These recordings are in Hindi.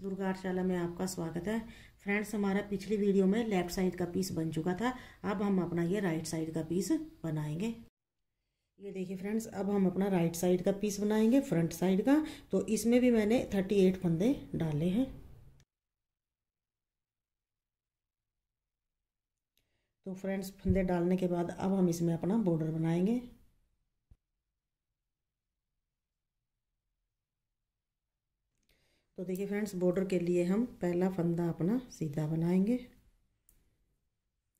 फ्रेंड्स दुर्गा में आपका स्वागत है फ्रेंड्स हमारा पिछली वीडियो में लेफ्ट साइड का पीस बन चुका था अब हम अपना ये राइट साइड का पीस बनाएंगे ये देखिए फ्रेंड्स अब हम अपना राइट साइड का पीस बनाएंगे फ्रंट साइड का तो इसमें भी मैंने थर्टी एट फंदे डाले हैं तो फ्रेंड्स फंदे डालने के बाद अब हम इसमें अपना बॉर्डर बनाएंगे तो देखिए फ्रेंड्स बॉर्डर के लिए हम पहला फंदा अपना सीधा बनाएंगे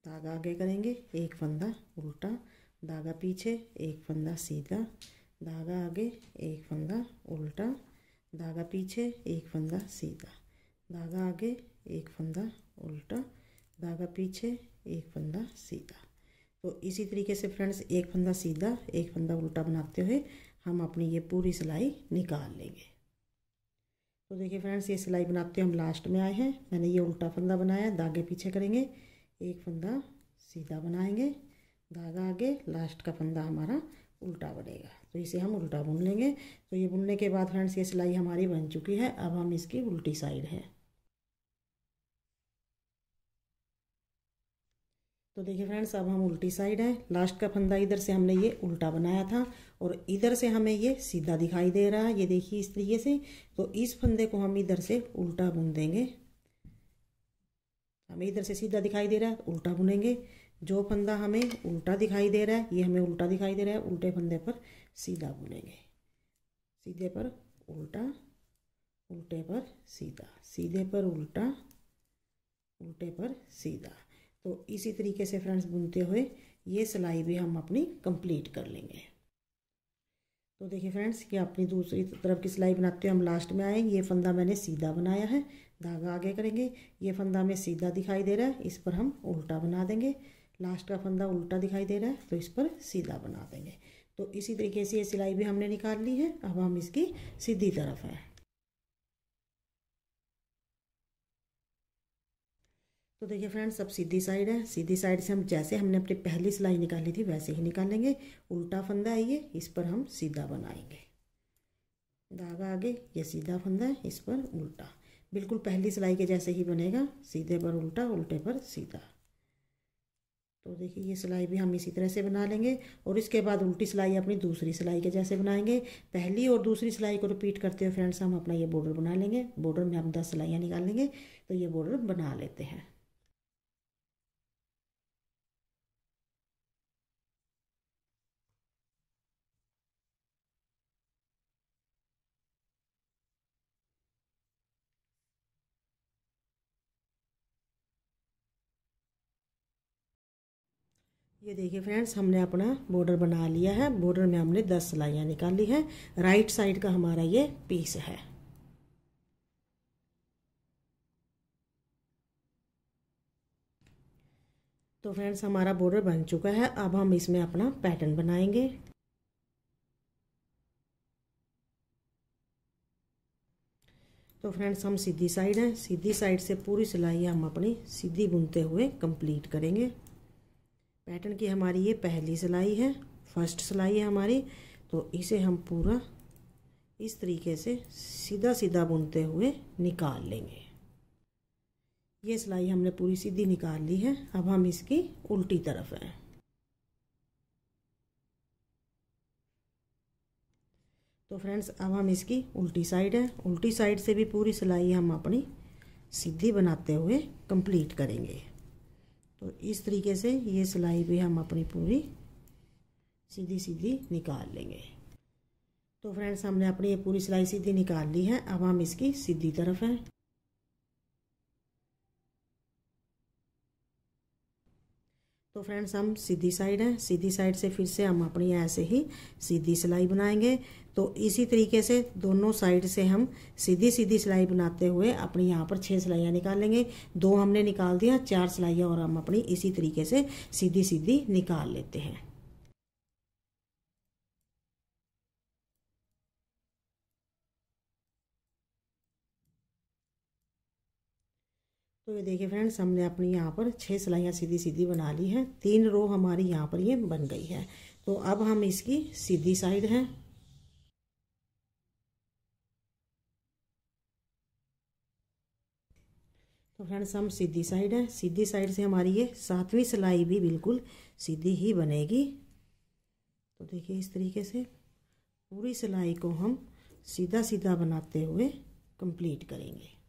धागा आगे करेंगे एक फंदा उल्टा धागा पीछे एक फंदा सीधा धागा आगे एक फंदा उल्टा धागा पीछे एक फंदा सीधा धागा आगे एक फंदा उल्टा धागा पीछे एक फंदा सीधा तो इसी तरीके से फ्रेंड्स एक फंदा सीधा एक फंदा उल्टा बनाते हुए हम अपनी ये पूरी सिलाई निकाल लेंगे तो देखिए फ्रेंड्स ये सिलाई बनाते हम लास्ट में आए हैं मैंने ये उल्टा फंदा बनाया धागे पीछे करेंगे एक फंदा सीधा बनाएंगे धागा आगे लास्ट का फंदा हमारा उल्टा बनेगा तो इसे हम उल्टा बुन लेंगे तो ये बुनने के बाद फ्रेंड्स ये सिलाई हमारी बन चुकी है अब हम इसकी उल्टी साइड है तो देखिए फ्रेंड्स अब हम उल्टी साइड हैं लास्ट का फंदा इधर से हमने ये उल्टा बनाया था और इधर से हमें ये सीधा दिखाई दे रहा है ये देखिए इस तरीके से तो इस फंदे को हम इधर से उल्टा बुन देंगे हमें इधर से सीधा दिखाई दे रहा है उल्टा बुनेंगे जो फंदा हमें उल्टा दिखाई दे रहा है ये हमें उल्टा दिखाई दे रहा है उल्टे फंदे पर सीधा बुनेंगे सीधे पर उल्टा उल्टे पर सीधा सीधे पर उल्टा उल्टे पर सीधा तो इसी तरीके से फ्रेंड्स बुनते हुए ये सिलाई भी हम अपनी कंप्लीट कर लेंगे तो देखिए फ्रेंड्स ये अपनी दूसरी तरफ की सिलाई बनाते हुए हम लास्ट में आए ये फंदा मैंने सीधा बनाया है धागा आगे करेंगे ये फंदा हमें सीधा दिखाई दे रहा है इस पर हम उल्टा बना देंगे लास्ट का फंदा उल्टा दिखाई दे रहा है तो इस पर सीधा बना देंगे तो इसी तरीके से ये सिलाई भी हमने निकाल ली है अब हम इसकी सीधी तरफ है तो देखिए फ्रेंड्स अब सीधी साइड है सीधी साइड से हम जैसे हमने अपनी पहली सिलाई निकाली थी वैसे ही निकालेंगे उल्टा फंदा है ये इस पर हम सीधा बनाएंगे धागा आगे ये सीधा फंदा है इस पर उल्टा बिल्कुल पहली सिलाई के जैसे ही बनेगा सीधे पर उल्टा उल्टे पर सीधा तो देखिए ये सिलाई भी हम इसी तरह से बना लेंगे और इसके बाद उल्टी सिलाई अपनी दूसरी सिलाई के जैसे बनाएंगे पहली और दूसरी सिलाई को रिपीट करते हुए फ्रेंड्स हम अपना ये बॉर्डर बना लेंगे बॉर्डर में हम दस सिलाइयाँ निकाल लेंगे तो ये बॉर्डर बना लेते हैं ये देखिए फ्रेंड्स हमने अपना बॉर्डर बना लिया है बॉर्डर में हमने दस सिलाइयाँ निकाल ली हैं राइट साइड का हमारा ये पीस है तो फ्रेंड्स हमारा बॉर्डर बन चुका है अब हम इसमें अपना पैटर्न बनाएंगे तो फ्रेंड्स हम सीधी साइड हैं सीधी साइड से पूरी सिलाई हम अपनी सीधी बुनते हुए कंप्लीट करेंगे पैटर्न की हमारी ये पहली सिलाई है फर्स्ट सिलाई है हमारी तो इसे हम पूरा इस तरीके से सीधा सीधा बुनते हुए निकाल लेंगे ये सिलाई हमने पूरी सीधी निकाल ली है अब हम इसकी उल्टी तरफ हैं तो फ्रेंड्स अब हम इसकी उल्टी साइड है उल्टी साइड से भी पूरी सिलाई हम अपनी सीधी बनाते हुए कंप्लीट करेंगे तो इस तरीके से ये सिलाई भी हम अपनी पूरी सीधी सीधी निकाल लेंगे तो फ्रेंड्स हमने अपनी ये पूरी सिलाई सीधी निकाल ली है अब हम इसकी सीधी तरफ हैं तो फ्रेंड्स हम सीधी साइड हैं सीधी साइड से फिर से हम अपनी ऐसे ही सीधी सिलाई बनाएंगे तो इसी तरीके से दोनों साइड से हम सीधी सीधी सिलाई बनाते हुए अपनी यहाँ पर छः सिलाइयाँ निकालेंगे दो हमने निकाल दिया चार सिलाइयाँ और हम अपनी इसी तरीके से सीधी सीधी निकाल लेते हैं तो ये देखिए फ्रेंड्स हमने अपनी यहाँ पर छह सिलाइयाँ सीधी सीधी बना ली हैं तीन रो हमारी यहाँ पर ये बन गई है तो अब हम इसकी सीधी साइड है तो फ्रेंड्स हम सीधी साइड है सीधी साइड से हमारी ये सातवीं सिलाई भी बिल्कुल सीधी ही बनेगी तो देखिए इस तरीके से पूरी सिलाई को हम सीधा सीधा बनाते हुए कंप्लीट करेंगे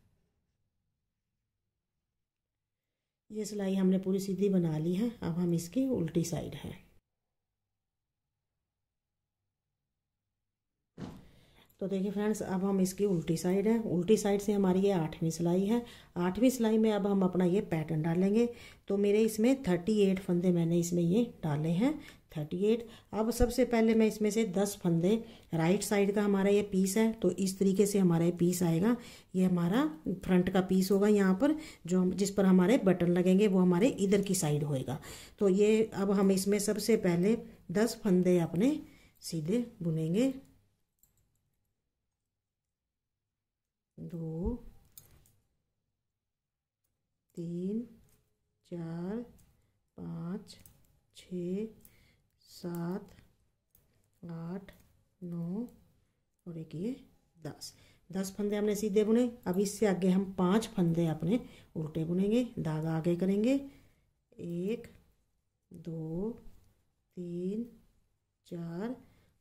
ये सिलाई हमने पूरी सीधी बना ली है अब हम इसकी उल्टी साइड हैं तो देखिए फ्रेंड्स अब हम इसकी उल्टी साइड है उल्टी साइड से हमारी ये आठवीं सिलाई है आठवीं सिलाई में अब हम अपना ये पैटर्न डालेंगे तो मेरे इसमें थर्टी एट फंदे मैंने इसमें ये डाले हैं थर्टी एट अब सबसे पहले मैं इसमें से दस फंदे राइट साइड का हमारा ये पीस है तो इस तरीके से हमारा ये पीस आएगा ये हमारा फ्रंट का पीस होगा यहाँ पर जो हम जिस पर हमारे बटन लगेंगे वो हमारे इधर की साइड होएगा तो ये अब हम इसमें सबसे पहले दस फंदे अपने सीधे बुनेंगे दो तीन चार पाँच छ सात आठ नौ और एक ये दस दस फंदे हमने सीधे बुने अब इससे आगे हम पांच फंदे अपने उल्टे बुनेंगे धागा आगे करेंगे एक दो तीन चार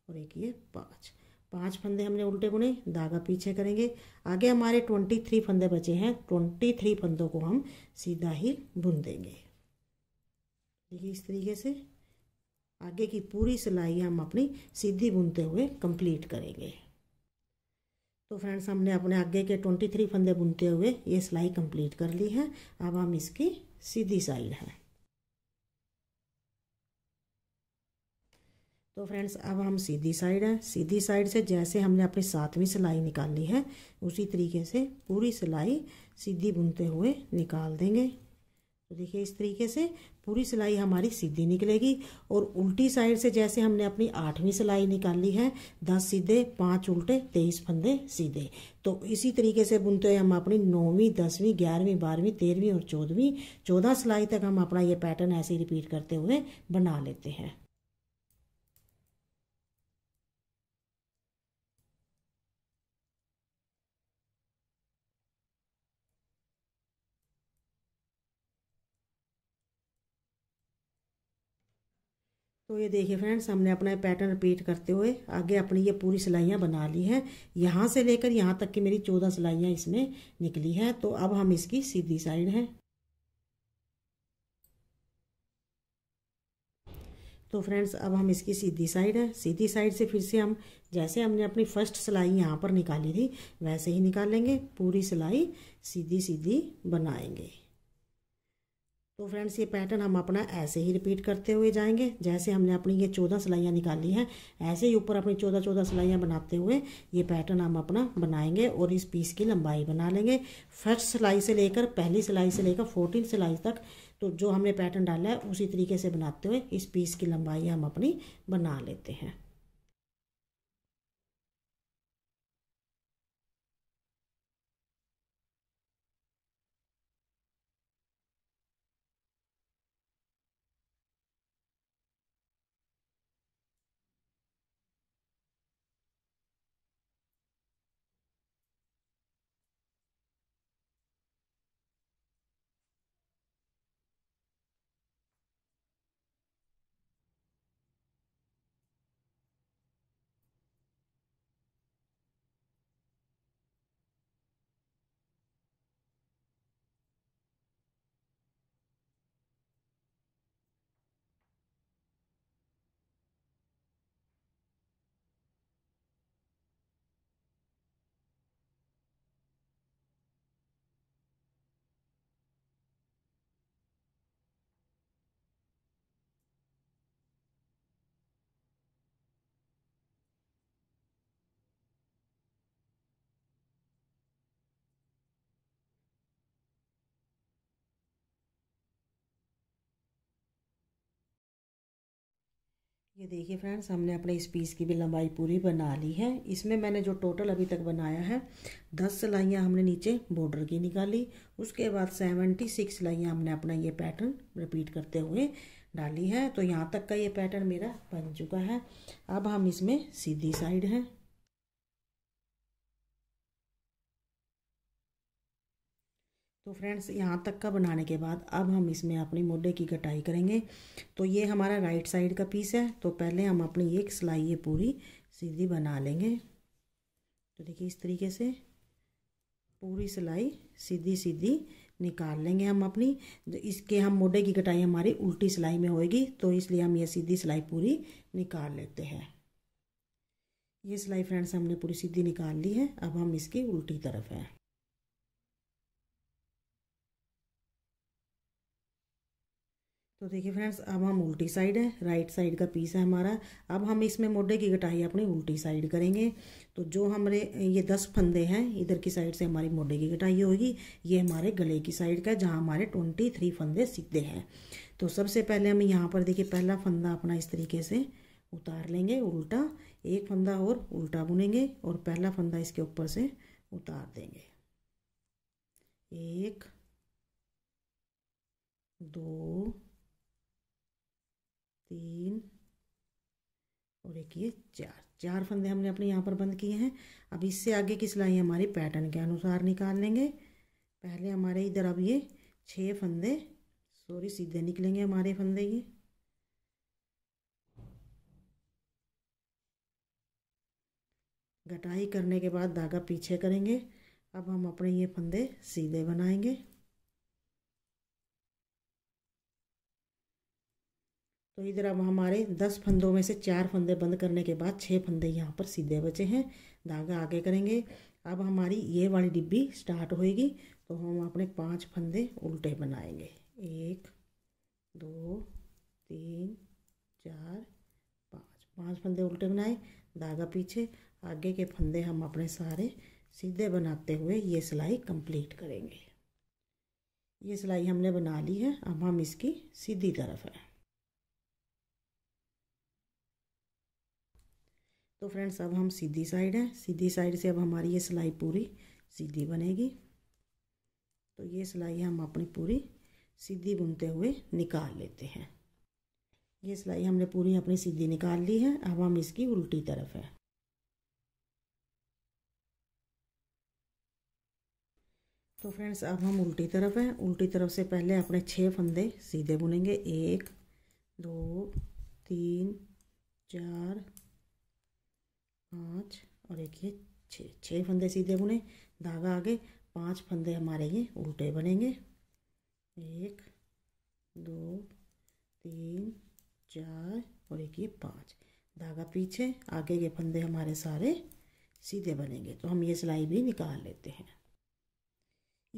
और एक ये पाँच पांच फंदे हमने उल्टे बुने धागा पीछे करेंगे आगे हमारे ट्वेंटी थ्री फंदे बचे हैं ट्वेंटी थ्री फंदों को हम सीधा ही बुन देंगे देखिए इस तरीके से आगे की पूरी सिलाई हम अपनी सीधी बुनते हुए कंप्लीट करेंगे तो फ्रेंड्स हमने अपने आगे के ट्वेंटी थ्री फंदे बुनते हुए ये सिलाई कंप्लीट कर ली है अब हम इसकी सीधी साइड है तो फ्रेंड्स अब हम सीधी साइड हैं सीधी साइड से जैसे हमने अपनी सातवीं सिलाई निकाली है उसी तरीके से पूरी सिलाई सीधी बुनते हुए निकाल देंगे तो देखिए इस तरीके से पूरी सिलाई हमारी सीधी निकलेगी और उल्टी साइड से जैसे हमने अपनी आठवीं सिलाई निकाली है दस सीधे पाँच उल्टे तेईस फंदे सीधे तो इसी तरीके से बुनते हुए हम अपनी नौवीं दसवीं ग्यारहवीं बारहवीं तेरहवीं और चौदहवीं चौदह सिलाई तक हम अपना ये पैटर्न ऐसे ही रिपीट करते हुए बना लेते हैं तो ये देखिए फ्रेंड्स हमने अपना पैटर्न रिपीट करते हुए आगे अपनी ये पूरी सिलाइयाँ बना ली हैं यहाँ से लेकर यहाँ तक की मेरी चौदह सिलाइयाँ इसमें निकली हैं तो अब हम इसकी सीधी साइड हैं तो फ्रेंड्स अब हम इसकी सीधी साइड है सीधी साइड से फिर से हम जैसे हमने अपनी फर्स्ट सिलाई यहाँ पर निकाली थी वैसे ही निकालेंगे पूरी सिलाई सीधी सीधी बनाएंगे तो फ्रेंड्स ये पैटर्न हम अपना ऐसे ही रिपीट करते हुए जाएंगे जैसे हमने अपनी ये चौदह सिलाइयाँ निकाली हैं ऐसे ही ऊपर अपनी चौदह चौदह सिलाइयाँ बनाते हुए ये पैटर्न हम अपना बनाएंगे और इस पीस की लंबाई बना लेंगे फर्स्ट सिलाई से लेकर पहली सिलाई से लेकर फोर्टीन सिलाई तक तो जो हमने पैटर्न डाला है उसी तरीके से बनाते हुए इस पीस की लंबाई हम अपनी बना लेते हैं ये देखिए फ्रेंड्स हमने अपने इस पीस की भी लंबाई पूरी बना ली है इसमें मैंने जो टोटल अभी तक बनाया है दस सिलाइयाँ हमने नीचे बॉर्डर की निकाली उसके बाद सेवेंटी सिक्स सिलाइयाँ हमने अपना ये पैटर्न रिपीट करते हुए डाली है तो यहाँ तक का ये पैटर्न मेरा बन चुका है अब हम इसमें सीधी साइड हैं तो फ्रेंड्स यहाँ तक का बनाने के बाद अब हम इसमें अपने मोडे की कटाई करेंगे तो ये हमारा राइट साइड का पीस है तो पहले हम अपनी एक सिलाई ये पूरी सीधी बना लेंगे तो देखिए इस तरीके से पूरी सिलाई सीधी सीधी निकाल लेंगे हम अपनी तो इसके हम मोडे की कटाई हमारी उल्टी सिलाई में होएगी तो इसलिए हम ये सीधी सिलाई पूरी निकाल लेते हैं ये सिलाई फ्रेंड्स हमने पूरी सीधी निकाल ली है अब हम इसकी उल्टी तरफ है तो देखिए फ्रेंड्स अब हम उल्टी साइड है राइट साइड का पीस है हमारा अब हम इसमें मोडे की कटाई अपनी उल्टी साइड करेंगे तो जो हमारे ये दस फंदे हैं इधर की साइड से हमारी मोडे की कटाई होगी ये हमारे गले की साइड का जहाँ हमारे ट्वेंटी थ्री फंदे सीधे हैं तो सबसे पहले हम यहाँ पर देखिए पहला फंदा अपना इस तरीके से उतार लेंगे उल्टा एक फंदा और उल्टा बुनेंगे और पहला फंदा इसके ऊपर से उतार देंगे एक दो तीन और एक ये चार चार फंदे हमने अपने यहाँ पर बंद किए हैं अब इससे आगे की सिलाई हमारी पैटर्न के अनुसार निकाल लेंगे पहले हमारे इधर अब ये छः फंदे सॉरी सीधे निकलेंगे हमारे फंदे ये घटाई करने के बाद धागा पीछे करेंगे अब हम अपने ये फंदे सीधे बनाएंगे तो इधर अब हमारे दस फंदों में से चार फंदे बंद करने के बाद छः फंदे यहाँ पर सीधे बचे हैं धागा आगे करेंगे अब हमारी ये वाली डिब्बी स्टार्ट होएगी तो हम अपने पांच फंदे उल्टे बनाएंगे एक दो तीन चार पाँच पांच फंदे उल्टे बनाए धागा पीछे आगे के फंदे हम अपने सारे सीधे बनाते हुए ये सिलाई कंप्लीट करेंगे ये सिलाई हमने बना ली है अब हम इसकी सीधी तरफ है तो फ्रेंड्स अब हम सीधी साइड हैं सीधी साइड से अब हमारी ये सिलाई पूरी सीधी बनेगी तो ये सिलाई हम अपनी पूरी सीधी बुनते हुए निकाल लेते हैं ये सिलाई हमने पूरी अपनी सीधी निकाल ली है अब हम इसकी उल्टी तरफ है तो फ्रेंड्स अब हम उल्टी तरफ हैं उल्टी तरफ से पहले अपने छः फंदे सीधे बुनेंगे एक दो तीन चार पाँच और एक ये छः छः फंदे सीधे बुने धागा आगे पांच फंदे हमारे ये उल्टे बनेंगे एक दो तीन चार और एक ये पाँच धागा पीछे आगे के फंदे हमारे सारे सीधे बनेंगे तो हम ये सिलाई भी निकाल लेते हैं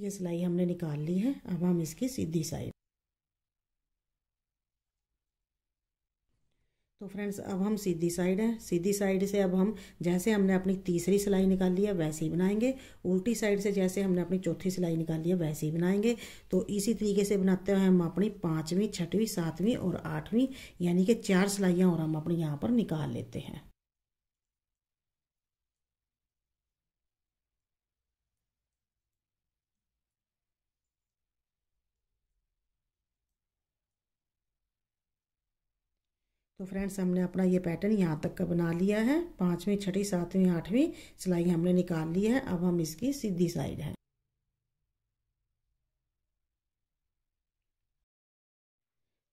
ये सिलाई हमने निकाल ली है अब हम इसकी सीधी साइड तो फ्रेंड्स अब हम सीधी साइड हैं सीधी साइड से अब हम जैसे हमने अपनी तीसरी सिलाई निकाल है वैसे ही बनाएंगे उल्टी साइड से जैसे हमने अपनी चौथी सिलाई ली है वैसे ही बनाएंगे तो इसी तरीके से बनाते हुए हम अपनी पाँचवीं छठवीं सातवीं और आठवीं यानी कि चार सिलाइयाँ और हम अपनी यहाँ पर निकाल लेते हैं तो फ्रेंड्स हमने अपना ये पैटर्न यहाँ तक का बना लिया है पाँचवीं छठी सातवीं आठवीं सिलाई हमने निकाल ली है अब हम इसकी सीधी साइड है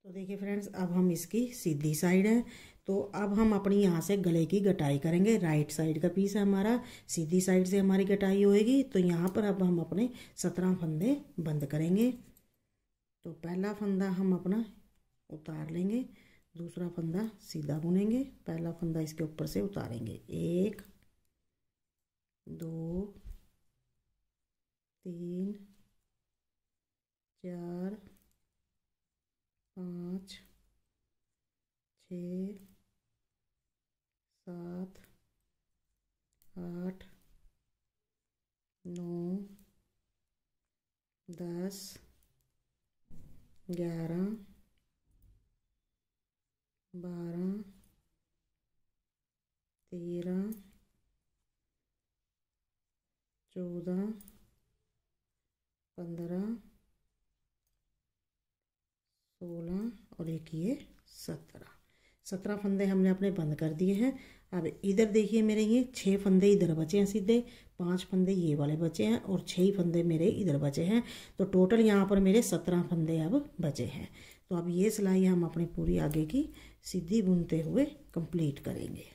तो देखिए फ्रेंड्स अब हम इसकी सीधी साइड है तो अब हम अपनी यहाँ से गले की कटाई करेंगे राइट साइड का पीस है हमारा सीधी साइड से हमारी कटाई होएगी तो यहाँ पर अब हम अपने सत्रह फंदे बंद करेंगे तो पहला फंदा हम अपना उतार लेंगे दूसरा फंदा सीधा बुनेंगे पहला फंदा इसके ऊपर से उतारेंगे एक दो तीन चार पाँच छ सात आठ नौ दस ग्यारह बारह तेरह चौदह पंद्रह सोलह और एक ये सत्रह सत्रह फंदे हमने अपने बंद कर दिए हैं अब इधर देखिए मेरे ये छः फंदे इधर बचे हैं सीधे पांच फंदे ये वाले बचे हैं और छः ही फंदे मेरे इधर बचे हैं तो टोटल यहाँ पर मेरे सत्रह फंदे अब बचे हैं तो अब ये सिलाई हम अपनी पूरी आगे की सीधी बुनते हुए कंप्लीट करेंगे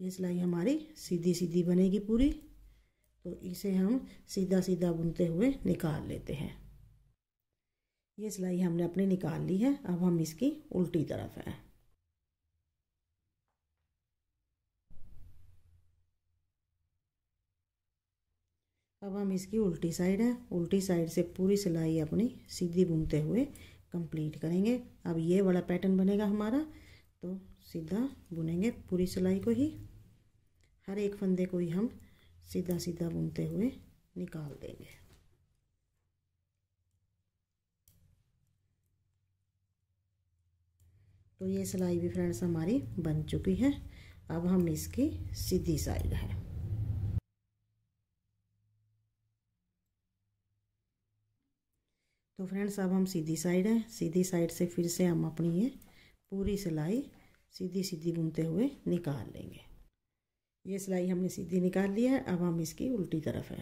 ये सिलाई हमारी सीधी सीधी बनेगी पूरी तो इसे हम सीधा सीधा बुनते हुए निकाल लेते हैं ये सिलाई हमने अपनी निकाल ली है अब हम इसकी उल्टी तरफ हैं अब हम इसकी उल्टी साइड है उल्टी साइड से पूरी सिलाई अपनी सीधी बुनते हुए कंप्लीट करेंगे अब ये वाला पैटर्न बनेगा हमारा तो सीधा बुनेंगे पूरी सिलाई को ही हर एक फंदे को ही हम सीधा सीधा बुनते हुए निकाल देंगे तो ये सिलाई भी फ्रेंड्स हमारी बन चुकी है अब हम इसकी सीधी साइड है तो फ्रेंड्स अब हम सीधी साइड हैं सीधी साइड से फिर से हम अपनी ये पूरी सिलाई सीधी सीधी बुनते हुए निकाल लेंगे ये सिलाई हमने सीधी निकाल ली है अब हम इसकी उल्टी तरफ है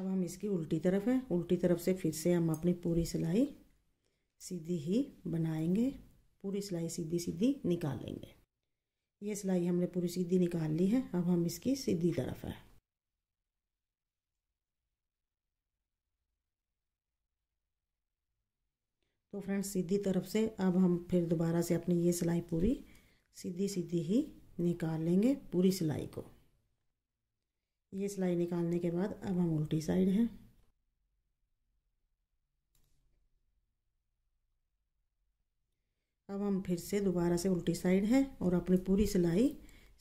अब हम इसकी उल्टी तरफ है उल्टी तरफ से फिर से हम अपनी पूरी सिलाई सीधी ही बनाएंगे पूरी सिलाई सीधी सीधी निकालेंगे ये सिलाई हमने पूरी सीधी निकाल ली है अब हम इसकी सीधी तरफ है तो फ्रेंड्स सीधी तरफ से अब हम फिर दोबारा से अपनी ये सिलाई पूरी सीधी सीधी ही निकाल लेंगे पूरी सिलाई को ये सिलाई निकालने के बाद अब हम उल्टी साइड हैं अब हम फिर से दोबारा से उल्टी साइड है और अपनी पूरी सिलाई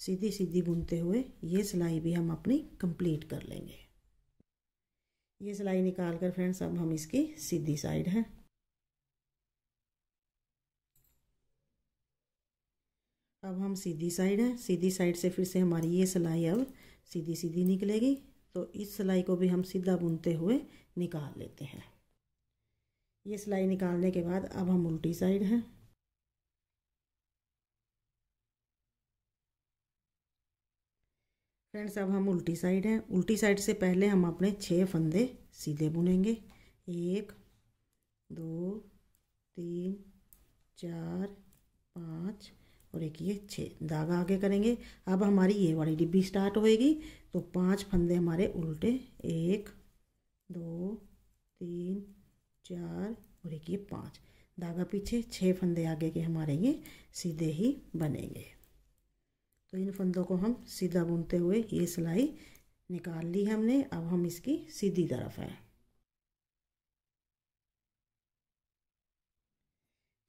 सीधी सीधी बुनते हुए ये सिलाई भी हम अपनी कंप्लीट कर लेंगे ये सिलाई निकाल कर फ्रेंड्स अब हम इसकी सीधी साइड है अब हम सीधी साइड हैं सीधी साइड से फिर से हमारी ये सिलाई अब सीधी सीधी निकलेगी तो इस सिलाई को भी हम सीधा बुनते हुए निकाल लेते हैं ये सिलाई निकालने के बाद अब हम उल्टी साइड हैं फ्रेंड्स अब हम उल्टी साइड हैं उल्टी साइड से पहले हम अपने छः फंदे सीधे बुनेंगे एक दो तीन चार पाँच और एक ये छः धागा आगे करेंगे अब हमारी ये वाली डिब्बी स्टार्ट होएगी तो पांच फंदे हमारे उल्टे एक दो तीन चार और एक ये पाँच धागा पीछे छः फंदे आगे के हमारे ये सीधे ही बनेंगे तो इन फंदों को हम सीधा बुनते हुए ये सिलाई निकाल ली हमने अब हम इसकी सीधी तरफ है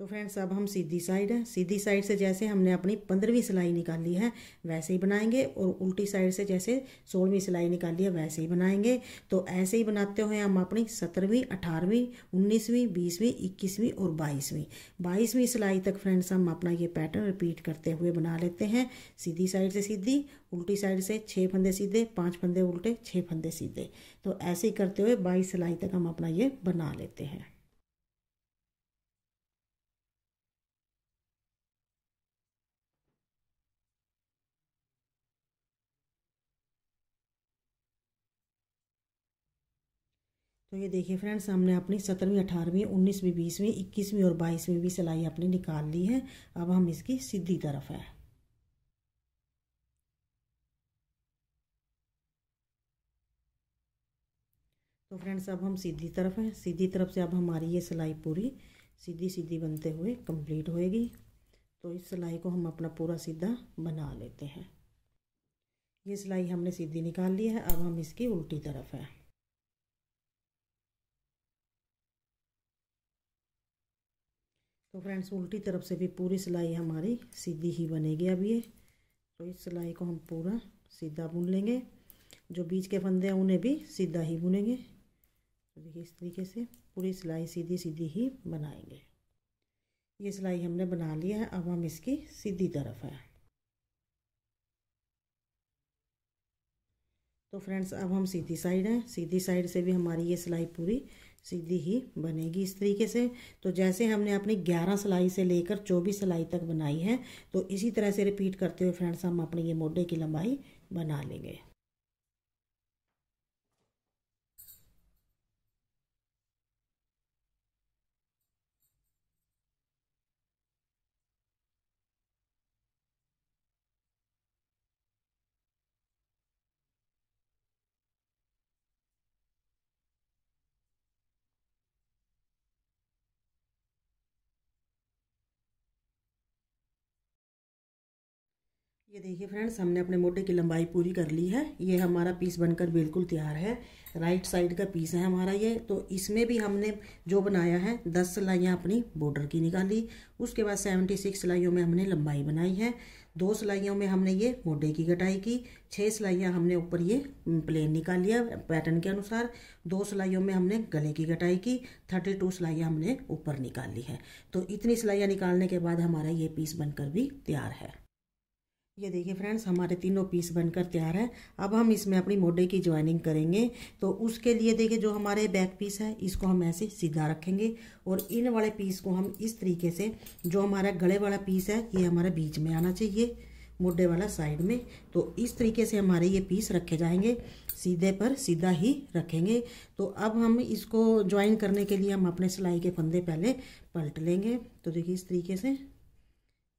तो फ्रेंड्स अब हम सीधी साइड है सीधी साइड से जैसे हमने अपनी पंद्रहवीं सिलाई निकाली है वैसे ही बनाएंगे और उल्टी साइड से जैसे सोलहवीं सिलाई निकाली है वैसे ही बनाएंगे तो ऐसे ही बनाते हुए हम अपनी सत्रहवीं अठारहवीं उन्नीसवीं बीसवीं इक्कीसवीं और बाईसवीं बाईसवीं सिलाई तक फ्रेंड्स हम अपना ये पैटर्न रिपीट करते हुए बना लेते हैं सीधी साइड से सीधी उल्टी साइड से छः फंदे सीधे पाँच फंदे उल्टे छः फंदे सीधे तो ऐसे ही करते हुए बाईस सिलाई तक हम अपना ये बना लेते हैं तो ये देखिए फ्रेंड्स हमने अपनी सत्रहवीं अठारहवीं उन्नीसवीं बीसवीं इक्कीसवीं और बाईसवीं भी सिलाई अपनी निकाल ली है अब हम इसकी सीधी तरफ है तो फ्रेंड्स अब हम सीधी तरफ हैं सीधी तरफ से अब हमारी ये सिलाई पूरी सीधी सीधी बनते हुए कंप्लीट होएगी तो इस सिलाई को हम अपना पूरा सीधा बना लेते हैं ये सिलाई हमने सीधी निकाल ली है अब हम इसकी उल्टी तरफ है तो फ्रेंड्स उल्टी तरफ से भी पूरी सिलाई हमारी सीधी ही बनेगी अब ये तो इस सिलाई को हम पूरा सीधा बुन लेंगे जो बीच के फंदे हैं उन्हें भी सीधा ही बुनेंगे तो देखिए इस तरीके से पूरी सिलाई सीधी सीधी ही बनाएंगे ये सिलाई हमने बना लिया है अब हम इसकी सीधी तरफ है तो फ्रेंड्स अब हम सीधी साइड हैं सीधी साइड से भी हमारी ये सिलाई पूरी सीधी ही बनेगी इस तरीके से तो जैसे हमने अपनी 11 सिलाई से लेकर 24 सिलाई तक बनाई है तो इसी तरह से रिपीट करते हुए फ्रेंड्स हम अपने ये मोडे की लंबाई बना लेंगे ये देखिए फ्रेंड्स हमने अपने मोटे की लंबाई पूरी कर ली है ये हमारा पीस बनकर बिल्कुल तैयार है राइट साइड का पीस है हमारा ये तो इसमें भी हमने जो बनाया है दस सिलाइयाँ अपनी बॉर्डर की निकाली उसके बाद सेवेंटी सिक्स सिलाइयों में हमने लंबाई बनाई है दो सिलाइयों में हमने ये मोटे की कटाई की छः सिलाइयाँ हमने ऊपर ये प्लेन निकाल लिया पैटर्न के अनुसार दो सिलाइयों में हमने गले की कटाई की थर्टी टू सिलाइयाँ हमने ऊपर निकाल ली है तो इतनी सिलाइयाँ निकालने के बाद हमारा ये पीस बनकर भी तैयार है ये देखिए फ्रेंड्स हमारे तीनों पीस बनकर तैयार है अब हम इसमें अपनी मोडे की ज्वाइनिंग करेंगे तो उसके लिए देखिए जो हमारे बैक पीस है इसको हम ऐसे सीधा रखेंगे और इन वाले पीस को हम इस तरीके से जो हमारा गले वाला पीस है ये हमारे बीच में आना चाहिए मोडे वाला साइड में तो इस तरीके से हमारे ये पीस रखे जाएंगे सीधे पर सीधा ही रखेंगे तो अब हम इसको ज्वाइन करने के लिए हम अपने सिलाई के फंदे पहले पलट लेंगे तो देखिए इस तरीके से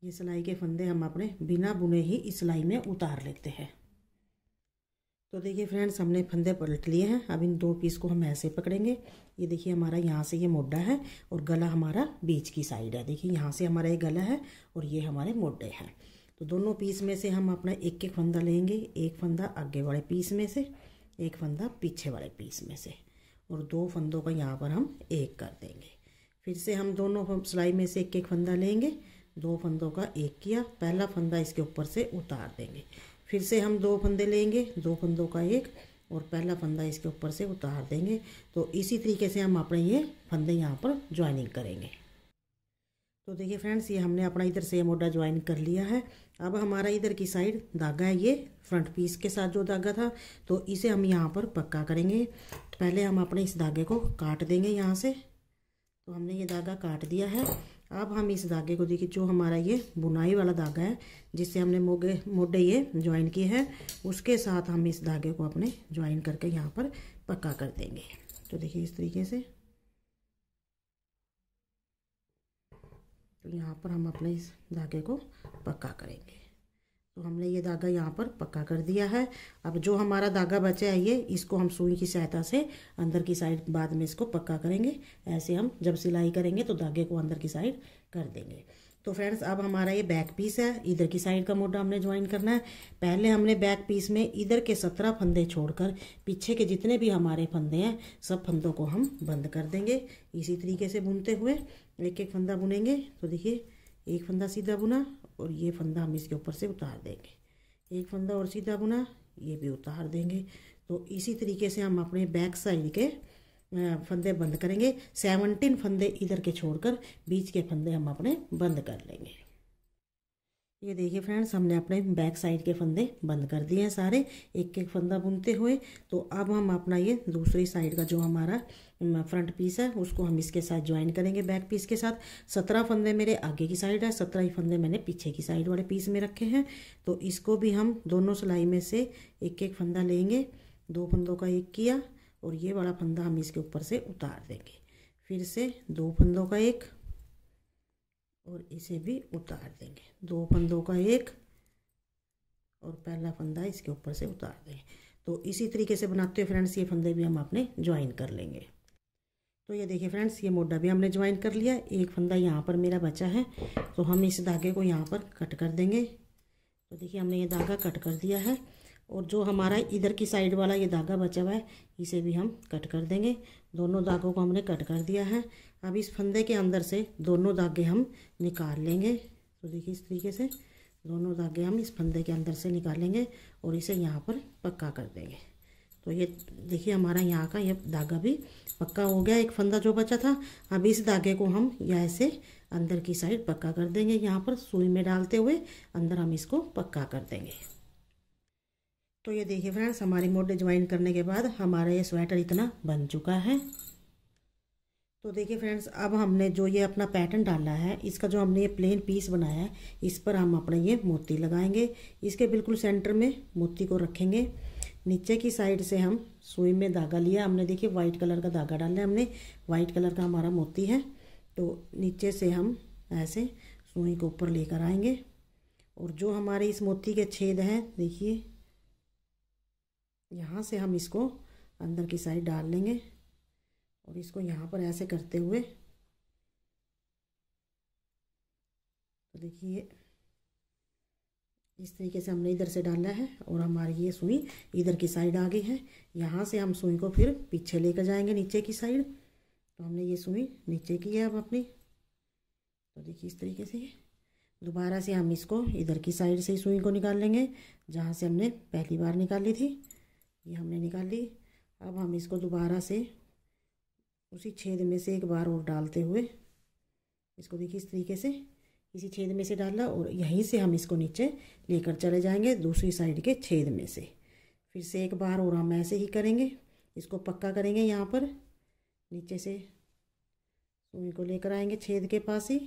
ये सिलाई के फंदे हम अपने बिना बुने ही इस सिलाई में उतार लेते हैं तो देखिए फ्रेंड्स हमने फंदे पलट लिए हैं अब इन दो पीस को हम ऐसे पकड़ेंगे ये देखिए हमारा यहाँ से ये मोडा है और गला हमारा बीच की साइड है देखिए यहाँ से हमारा ये गला है और ये हमारे मोडे हैं तो दोनों पीस में से हम अपना एक एक फंदा लेंगे एक फंदा आगे वाले पीस में से एक फंदा पीछे वाले पीस में से और दो फंदों का यहाँ पर हम एक कर देंगे फिर से हम दोनों सिलाई में से एक एक फंदा लेंगे दो फंदों का एक किया पहला फंदा इसके ऊपर से उतार देंगे फिर से हम दो फंदे लेंगे दो फंदों का एक और पहला फंदा इसके ऊपर से उतार देंगे तो इसी तरीके से हम अपने ये फंदे यहाँ पर ज्वाइनिंग करेंगे तो देखिए फ्रेंड्स ये हमने अपना इधर से मोडा ज्वाइन कर लिया है अब हमारा इधर की साइड धागा है ये फ्रंट पीस के साथ जो धागा था तो इसे हम यहाँ पर पक्का करेंगे पहले हम अपने इस धागे को काट देंगे यहाँ से तो हमने ये धागा काट दिया है अब हम इस धागे को देखिए जो हमारा ये बुनाई वाला धागा है जिससे हमने मोगे मोडे ये ज्वाइन किए हैं उसके साथ हम इस धागे को अपने ज्वाइन करके यहाँ पर पक्का कर देंगे तो देखिए इस तरीके से तो यहाँ पर हम अपने इस धागे को पक्का करेंगे तो हमने ये धागा यहाँ पर पक्का कर दिया है अब जो हमारा धागा बचा है ये इसको हम सुई की सहायता से अंदर की साइड बाद में इसको पक्का करेंगे ऐसे हम जब सिलाई करेंगे तो धागे को अंदर की साइड कर देंगे तो फ्रेंड्स अब हमारा ये बैक पीस है इधर की साइड का मोटा हमने ज्वाइन करना है पहले हमने बैक पीस में इधर के सत्रह फंदे छोड़कर पीछे के जितने भी हमारे फंदे हैं सब फंदों को हम बंद कर देंगे इसी तरीके से बुनते हुए एक एक फंदा बुनेंगे तो देखिए एक फंदा सीधा बुना और ये फंदा हम इसके ऊपर से उतार देंगे एक फंदा और सीधा बुना ये भी उतार देंगे तो इसी तरीके से हम अपने बैक साइड के फंदे बंद करेंगे सेवनटीन फंदे इधर के छोड़कर बीच के फंदे हम अपने बंद कर लेंगे ये देखिए फ्रेंड्स हमने अपने बैक साइड के फंदे बंद कर दिए हैं सारे एक एक फंदा बुनते हुए तो अब हम अपना ये दूसरी साइड का जो हमारा फ्रंट पीस है उसको हम इसके साथ ज्वाइन करेंगे बैक पीस के साथ सत्रह फंदे मेरे आगे की साइड है सत्रह ही फंदे मैंने पीछे की साइड वाले पीस में रखे हैं तो इसको भी हम दोनों सिलाई में से एक एक फंदा लेंगे दो फंदों का एक किया और ये वाला फंदा हम इसके ऊपर से उतार देंगे फिर से दो फंदों का एक और इसे भी उतार देंगे दो फंदों का एक और पहला फंदा इसके ऊपर से उतार देंगे तो इसी तरीके से बनाते हुए फ्रेंड्स ये फंदे भी हम अपने ज्वाइन कर लेंगे तो ये देखिए फ्रेंड्स ये मोडा भी हमने ज्वाइन कर लिया एक फंदा यहाँ पर मेरा बचा है तो हम इस धागे को यहाँ पर कट कर देंगे तो देखिए हमने ये धागा कट कर दिया है और जो हमारा इधर की साइड वाला ये धागा बचा हुआ है इसे भी हम कट कर देंगे दोनों धागों को हमने कट कर दिया है अब इस फंदे के अंदर से दोनों धागे हम निकाल लेंगे तो देखिए इस तरीके से दोनों धागे हम इस फंदे के अंदर से निकालेंगे और इसे यहाँ पर पक्का कर देंगे तो ये देखिए हमारा यहाँ का यह धागा भी पक्का हो गया एक फंदा जो बचा था अब इस धागे को हम यह से अंदर की साइड पक्का कर देंगे यहाँ पर सुई में डालते हुए अंदर हम इसको पक्का कर देंगे तो ये देखिए फ्रेंड्स हमारी मोटे ज्वाइन करने के बाद हमारा ये स्वेटर इतना बन चुका है तो देखिए फ्रेंड्स अब हमने जो ये अपना पैटर्न डाला है इसका जो हमने ये प्लेन पीस बनाया है इस पर हम अपने ये मोती लगाएंगे इसके बिल्कुल सेंटर में मोती को रखेंगे नीचे की साइड से हम सुई में धागा लिया हमने देखिए वाइट कलर का धागा डाला है हमने वाइट कलर का हमारा मोती है तो नीचे से हम ऐसे सुई को ऊपर लेकर आएंगे और जो हमारे इस मोती के छेद हैं देखिए यहाँ से हम इसको अंदर की साइड डाल लेंगे और इसको यहाँ पर ऐसे करते हुए तो देखिए इस तरीके से हमने इधर से डाला है और हमारी ये सुई इधर की साइड आ गई है यहाँ से हम सुई को फिर पीछे लेकर जाएंगे नीचे की साइड तो हमने ये सुई नीचे की है अब अपनी तो देखिए इस तरीके से दोबारा से हम इसको इधर की साइड से ही सुई को निकाल लेंगे जहाँ से हमने पहली बार निकाली थी ये हमने निकाल ली अब हम इसको दोबारा से उसी छेद में से एक बार और डालते हुए इसको देखिए इस तरीके से इसी छेद में से डाला और यहीं से हम इसको नीचे लेकर चले जाएंगे दूसरी साइड के छेद में से फिर से एक बार और हम ऐसे ही करेंगे इसको पक्का करेंगे यहाँ पर नीचे से सुई को लेकर आएंगे छेद के पास ही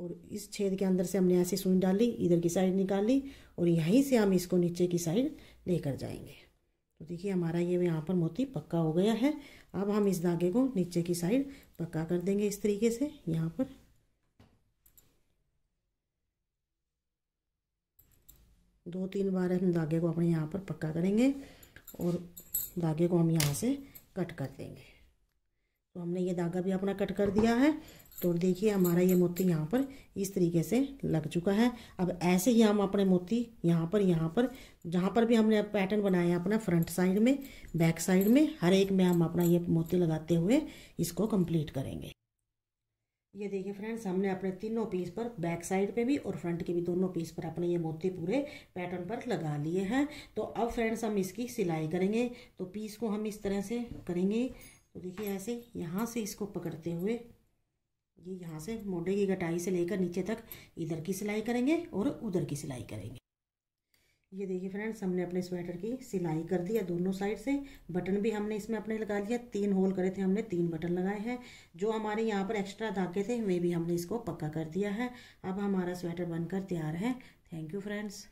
और इस छेद के अंदर से हमने ऐसी सुई डाली इधर की साइड निकाली और यहीं से हम इसको नीचे की साइड लेकर जाएंगे तो देखिए हमारा ये यहाँ पर मोती पक्का हो गया है अब हम इस धागे को नीचे की साइड पक्का कर देंगे इस तरीके से यहाँ पर दो तीन बार हम धागे को अपने यहाँ पर पक्का करेंगे और धागे को हम यहाँ से कट कर देंगे तो हमने ये धागा भी अपना कट कर दिया है तो देखिए हमारा ये मोती यहाँ पर इस तरीके से लग चुका है अब ऐसे ही हम अपने मोती यहाँ पर यहाँ पर जहाँ पर भी हमने पैटर्न बनाया अपना फ्रंट साइड में बैक साइड में हर एक में हम अपना ये मोती लगाते हुए इसको कंप्लीट करेंगे ये देखिए फ्रेंड्स हमने अपने तीनों पीस पर बैक साइड पे भी और फ्रंट के भी दोनों पीस पर अपने ये मोती पूरे पैटर्न पर लगा लिए हैं तो अब फ्रेंड्स हम इसकी सिलाई करेंगे तो पीस को हम इस तरह से करेंगे तो देखिए ऐसे यहाँ से इसको पकड़ते हुए ये यहाँ से मोडे की कटाई से लेकर नीचे तक इधर की सिलाई करेंगे और उधर की सिलाई करेंगे ये देखिए फ्रेंड्स हमने अपने स्वेटर की सिलाई कर दिया दोनों साइड से बटन भी हमने इसमें अपने लगा लिया तीन होल करे थे हमने तीन बटन लगाए हैं जो हमारे यहाँ पर एक्स्ट्रा धागे थे वे भी हमने इसको पक्का कर दिया है अब हमारा स्वेटर बनकर तैयार है थैंक यू फ्रेंड्स